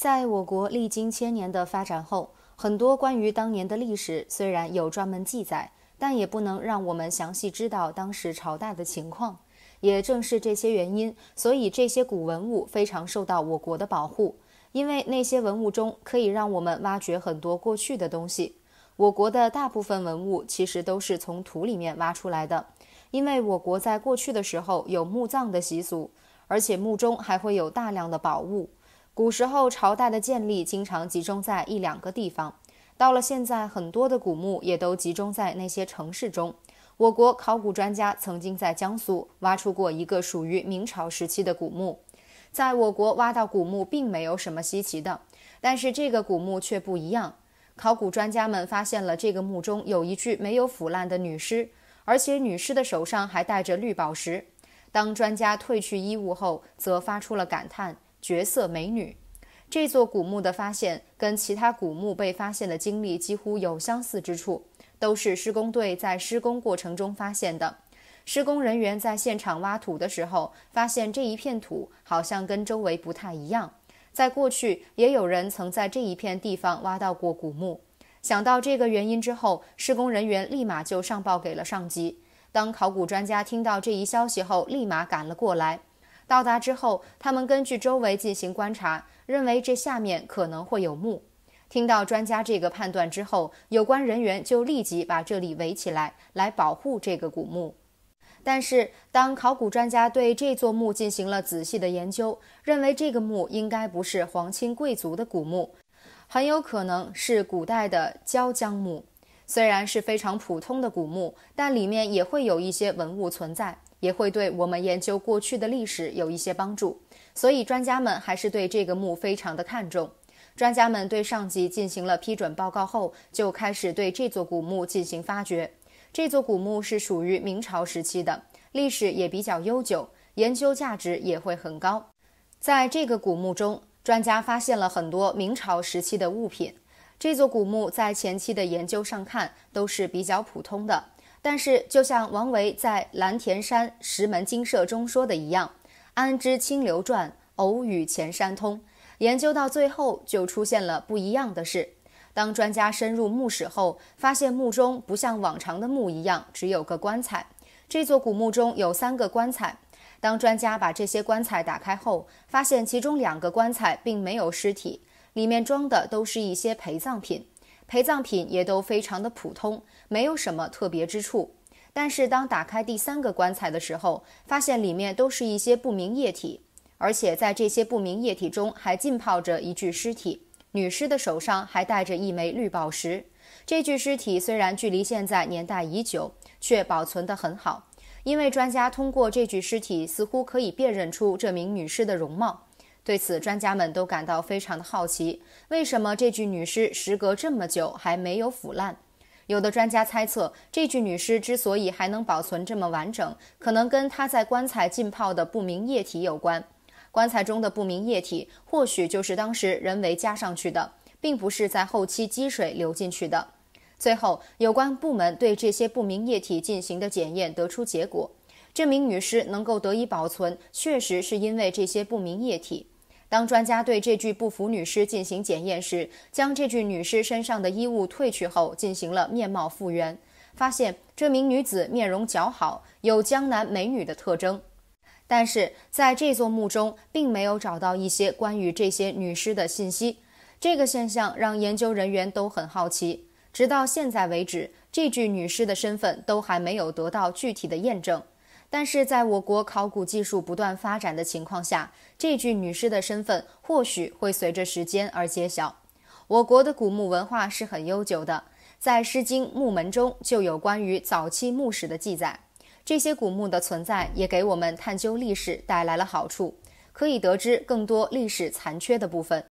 在我国历经千年的发展后，很多关于当年的历史虽然有专门记载，但也不能让我们详细知道当时朝代的情况。也正是这些原因，所以这些古文物非常受到我国的保护，因为那些文物中可以让我们挖掘很多过去的东西。我国的大部分文物其实都是从土里面挖出来的，因为我国在过去的时候有墓葬的习俗，而且墓中还会有大量的宝物。古时候朝代的建立经常集中在一两个地方，到了现在，很多的古墓也都集中在那些城市中。我国考古专家曾经在江苏挖出过一个属于明朝时期的古墓，在我国挖到古墓并没有什么稀奇的，但是这个古墓却不一样。考古专家们发现了这个墓中有一具没有腐烂的女尸，而且女尸的手上还戴着绿宝石。当专家褪去衣物后，则发出了感叹。绝色美女，这座古墓的发现跟其他古墓被发现的经历几乎有相似之处，都是施工队在施工过程中发现的。施工人员在现场挖土的时候，发现这一片土好像跟周围不太一样。在过去，也有人曾在这一片地方挖到过古墓。想到这个原因之后，施工人员立马就上报给了上级。当考古专家听到这一消息后，立马赶了过来。到达之后，他们根据周围进行观察，认为这下面可能会有墓。听到专家这个判断之后，有关人员就立即把这里围起来，来保护这个古墓。但是，当考古专家对这座墓进行了仔细的研究，认为这个墓应该不是皇亲贵族的古墓，很有可能是古代的椒江墓。虽然是非常普通的古墓，但里面也会有一些文物存在，也会对我们研究过去的历史有一些帮助。所以，专家们还是对这个墓非常的看重。专家们对上级进行了批准报告后，就开始对这座古墓进行发掘。这座古墓是属于明朝时期的，历史也比较悠久，研究价值也会很高。在这个古墓中，专家发现了很多明朝时期的物品。这座古墓在前期的研究上看都是比较普通的，但是就像王维在《蓝田山石门精舍》中说的一样：“安知清流转，偶与前山通。”研究到最后就出现了不一样的事。当专家深入墓室后，发现墓中不像往常的墓一样只有个棺材，这座古墓中有三个棺材。当专家把这些棺材打开后，发现其中两个棺材并没有尸体。里面装的都是一些陪葬品，陪葬品也都非常的普通，没有什么特别之处。但是当打开第三个棺材的时候，发现里面都是一些不明液体，而且在这些不明液体中还浸泡着一具尸体，女尸的手上还带着一枚绿宝石。这具尸体虽然距离现在年代已久，却保存得很好，因为专家通过这具尸体似乎可以辨认出这名女尸的容貌。对此，专家们都感到非常的好奇，为什么这具女尸时隔这么久还没有腐烂？有的专家猜测，这具女尸之所以还能保存这么完整，可能跟她在棺材浸泡的不明液体有关。棺材中的不明液体或许就是当时人为加上去的，并不是在后期积水流进去的。最后，有关部门对这些不明液体进行的检验，得出结果。这名女尸能够得以保存，确实是因为这些不明液体。当专家对这具不腐女尸进行检验时，将这具女尸身上的衣物褪去后，进行了面貌复原，发现这名女子面容姣好，有江南美女的特征。但是，在这座墓中，并没有找到一些关于这些女尸的信息。这个现象让研究人员都很好奇。直到现在为止，这具女尸的身份都还没有得到具体的验证。但是在我国考古技术不断发展的情况下，这具女尸的身份或许会随着时间而揭晓。我国的古墓文化是很悠久的，在《诗经》墓门中就有关于早期墓史的记载。这些古墓的存在也给我们探究历史带来了好处，可以得知更多历史残缺的部分。